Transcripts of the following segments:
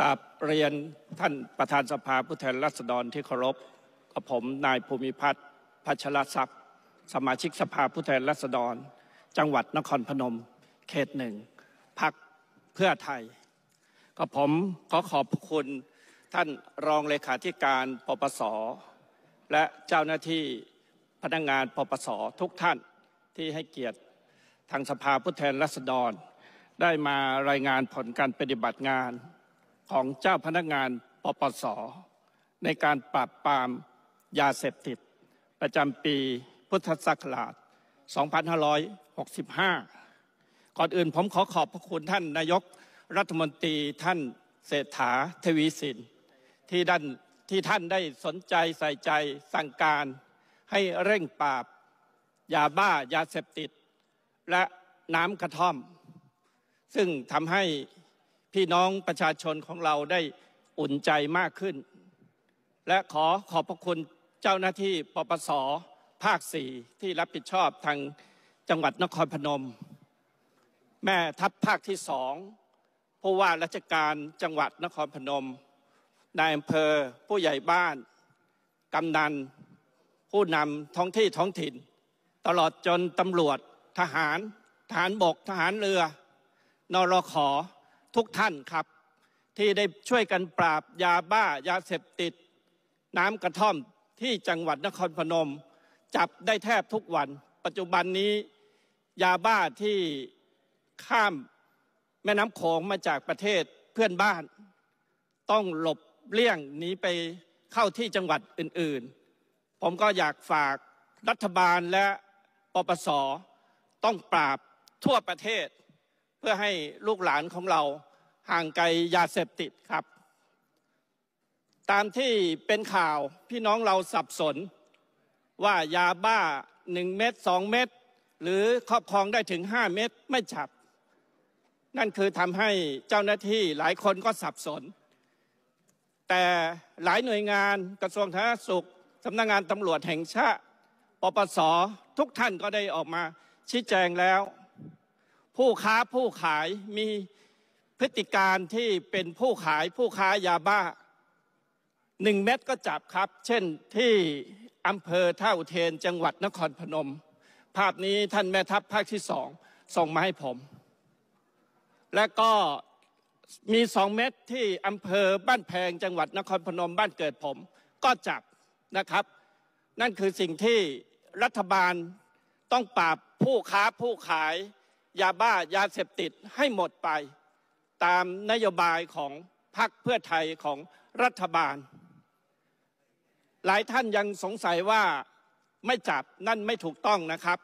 กับเรียนท่านประธานสภาผู้แทนราษฎรที่เคารพกับผมนายภูมิพัฒน์พัชรศักดิ์สมาชิกสภาผู้แทนราษฎร จังหวัดนครพนมเขตหนึ่งพักเพื่อไทยกับผมขอขอบคุณท่านรองเลขาธิการปปส และเจ้าหน้าที่พนักงงานปปสทุกท่านที่ให้เกียรติทางสภาผู้แทนราษฎร ได้มารายงานผลการปฏิบัติงานของเจ้าพนักงานปปส ในการปราบปรามยาเสพติด ประจำปีพุทธศักราช 2565 ก่อนอื่นผมขอขอบพระคุณท่านนายกรัฐมนตรีท่านเศรษฐาทวีสินที่ด้านที่ท่านได้สนใจใส่ใจสั่งการให้เร่งปราบยาบ้ายาเสพติดและน้ำกระท่อม ซึ่งทำให้พี่น้องประชาชนของเราได้อุ่นใจมากขึ้น และขอขอบพระคุณเจ้าหน้าที่ปปส ภาคสี่ที่รับผิดชอบทางจังหวัดนครพนม แม่ทัพภาคที่สองผู้ว่าราชการจังหวัดนครพนม นายอำเภอผู้ใหญ่บ้าน กำนัน ผู้นำท้องที่ท้องถิ่น ตลอดจนตำรวจทหารทหารบกทหารเรือ นรขอทุกท่านครับที่ได้ช่วยกันปราบยาบ้ายาเสพติด น้ำกระท่อมที่จังหวัดนครพนม จับได้แทบทุกวัน ปัจจุบันนี้ ยาบ้าที่ข้ามแม่น้ำโขงมาจากประเทศเพื่อนบ้าน ต้องหลบเลี่ยงหนีไปเข้าที่จังหวัดอื่น ๆ ผมก็อยากฝากรัฐบาลและปปสต้องปราบทั่วประเทศพื่อให้ลูกหลานของเราห่างไกลยาเสพติดครับ ตามที่เป็นข่าวพี่น้องเราสับสนว่ายาบ้าหนึ่งเม็ดสองเม็ดหรือครอบครองได้ถึงห้าเม็ดไม่ฉับ นั่นคือทำให้เจ้าหน้าที่หลายคนก็สับสน แต่หลายหน่วยงานกระทรวงสาธารณสุขสำนักงงานตำรวจแห่งชาติปปสทุกท่านก็ได้ออกมาชี้แจงแล้วผู้ค้าผู้ขายมีพฤติการที่เป็นผู้ขายผู้ค้ายาบ้าหนึ่งเม็ดก็จับครับ เช่นที่อำเภอท่าอุเทนจังหวัดนครพนม ภาพนี้ท่านแม่ทัพภาคที่สองส่งมาให้ผม และก็มีสองเม็ดที่อำเภอบ้านแพงจังหวัดนครพนมบ้านเกิดผมก็จับนะครับ นั่นคือสิ่งที่รัฐบาลต้องปราบผู้ค้าผู้ขายยาบ้ายาเสพติดให้หมดไป ตามนโยบายของพรรคเพื่อไทยของรัฐบาล หลายท่านยังสงสัยว่าไม่จับนั่นไม่ถูกต้องนะครับ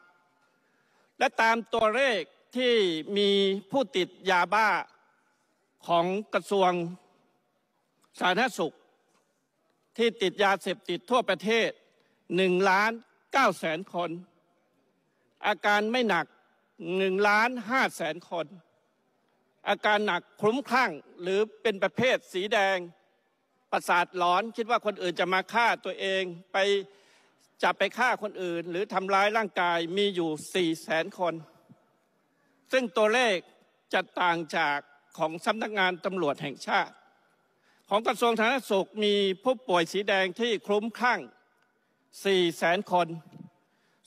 และตามตัวเลขที่มีผู้ติดยาบ้าของกระทรวงสาธารณสุขที่ติดยาเสพติดทั่วประเทศหนึ่งล้านเก้าแสนคน อาการไม่หนักหนึ่งล้านห้าแสนคนอาการหนักคลุ้มคลั่งหรือเป็นประเภทสีแดงประสาทหลอนคิดว่าคนอื่นจะมาฆ่าตัวเองไปจะไปฆ่าคนอื่น หรือทำร้ายร่างกายมีอยู่สี่แสนคนซึ่งตัวเลขจะต่างจากของสำนักงานตำรวจแห่งชาติ ของกระทรวงสาธารณสุขมีผู้ป่วยสีแดงที่คลุ้มคลั่งสี่แสนคน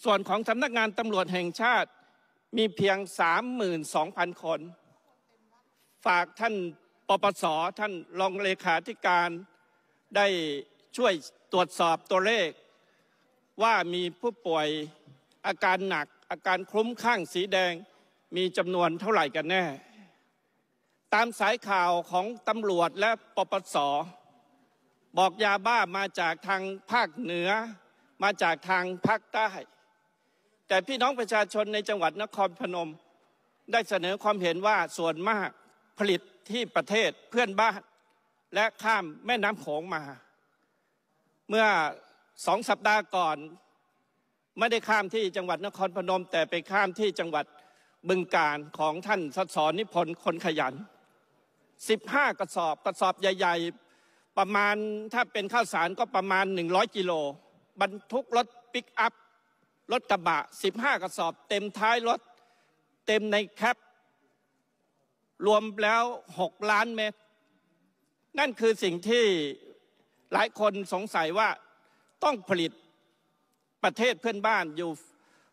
ส่วนของสำนักงานตำรวจแห่งชาติมีเพียง32,000คน ฝากท่านปปสท่านรองเลขาธิการได้ช่วยตรวจสอบตัวเลข ว่ามีผู้ป่วยอาการหนักอาการคลุ้มข้างสีแดงมีจำนวนเท่าไหร่กันแน่ ตามสายข่าวของตำรวจและปปสบอกยาบ้ามาจากทางภาคเหนือมาจากทางภาคใต้แต่พี่น้องประชาชนในจังหวัดนครพนมได้เสนอความเห็นว่าส่วนมากผลิตที่ประเทศเพื่อนบ้านและข้ามแม่น้ำโขงมา เมื่อสองสัปดาห์ก่อน ไม่ได้ข้ามที่จังหวัดนครพนม แต่ไปข้ามที่จังหวัดบึงการของท่านสสนิพนธ์คนขยัน15กระสอบกระสอบใหญ่ ๆประมาณถ้าเป็นข้าวสารก็ประมาณ100 กิโลบรรทุกรถปิกอัพรถกระบะ 15 กระสอบเต็มท้ายรถ เต็มในแคปรวมแล้ว 6 ล้านเมตร นั่นคือสิ่งที่หลายคนสงสัยว่าต้องผลิตประเทศเพื่อนบ้านอยู่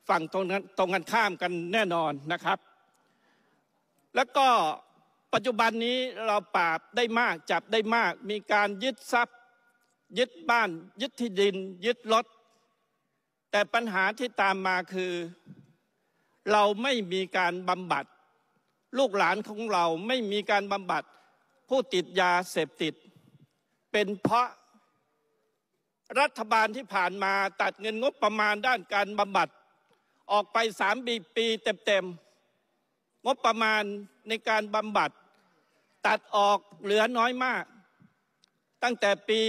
ฝั่งตรงตรงกันข้ามกันแน่นอนนะครับ แล้วก็ปัจจุบันนี้เราปราบได้มาก จับได้มาก มีการยึดทรัพย์ ยึดบ้าน ยึดที่ดิน ยึดรถแต่ปัญหาที่ตามมาคือ เราไม่มีการบำบัดลูกหลานของเราไม่มีการบำบัดผู้ติดยาเสพติด เป็นเพราะรัฐบาลที่ผ่านมาตัดเงินงบประมาณด้านการบำบัดออกไปสามปีเต็มๆงบประมาณในการบำบัดตัดออกเหลือน้อยมากตั้งแต่ปี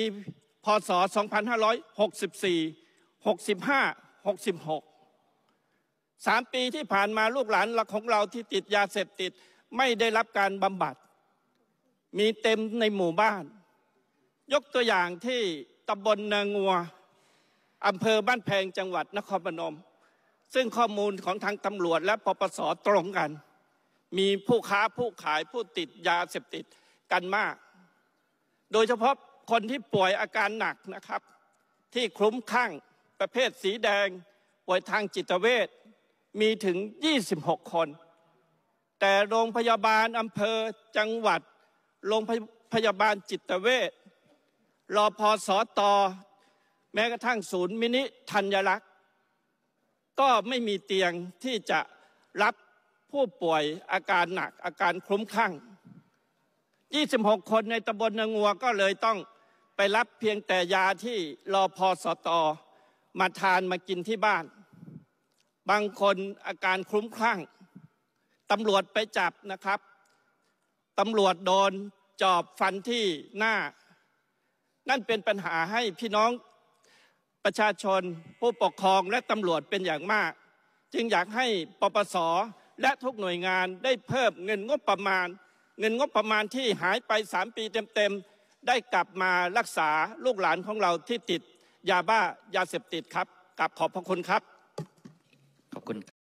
พศ 2564 65 66มปีที่ผ่านมาลูกหลานของเราที่ติดยาเสพติดไม่ได้รับการบำบัดมีเต็มในหมู่บ้าน ยกตัวอย่างที่ตำบลนางัวอำเภอบ้านแพงจังหวัดนครปนม ซึ่งข้อมูลของทางตำรวจและปปสตรงกัน มีผู้ค้าผู้ขายผู้ติดยาเสพติดกันมาก โดยเฉพาะคนที่ป่วยอาการหนักนะครับที่คลุ้มคลั่งประเภทสีแดงป่วยทางจิตเวชมีถึง 26 คน แต่โรงพยาบาลอำเภอจังหวัดโรงพยาบาลจิตเวชรอพอสอตอแม้กระทั่งศูนย์มินิทัญลักษ์ก็ไม่มีเตียงที่จะรับผู้ป่วยอาการหนักอาการคลุ้มคลั่ง26 คนในตำบลนางัวก็เลยต้องไปรับเพียงแต่ยาที่รอพอสอตอมาทานมากินที่บ้าน บางคนอาการคลุ้มคลั่งตำรวจไปจับนะครับตำรวจโดนจอบฟันที่หน้า นั่นเป็นปัญหาให้พี่น้องประชาชนผู้ปกครองและตำรวจเป็นอย่างมาก จึงอยากให้ปปส และทุกหน่วยงานได้เพิ่มเงินงบประมาณ เงินงบประมาณที่หายไปสามปีเต็มๆได้กลับมารักษาลูกหลานของเราที่ติดยาบ้ายาเสพติดครับกลับขอบพระคุณครับขอบคุณ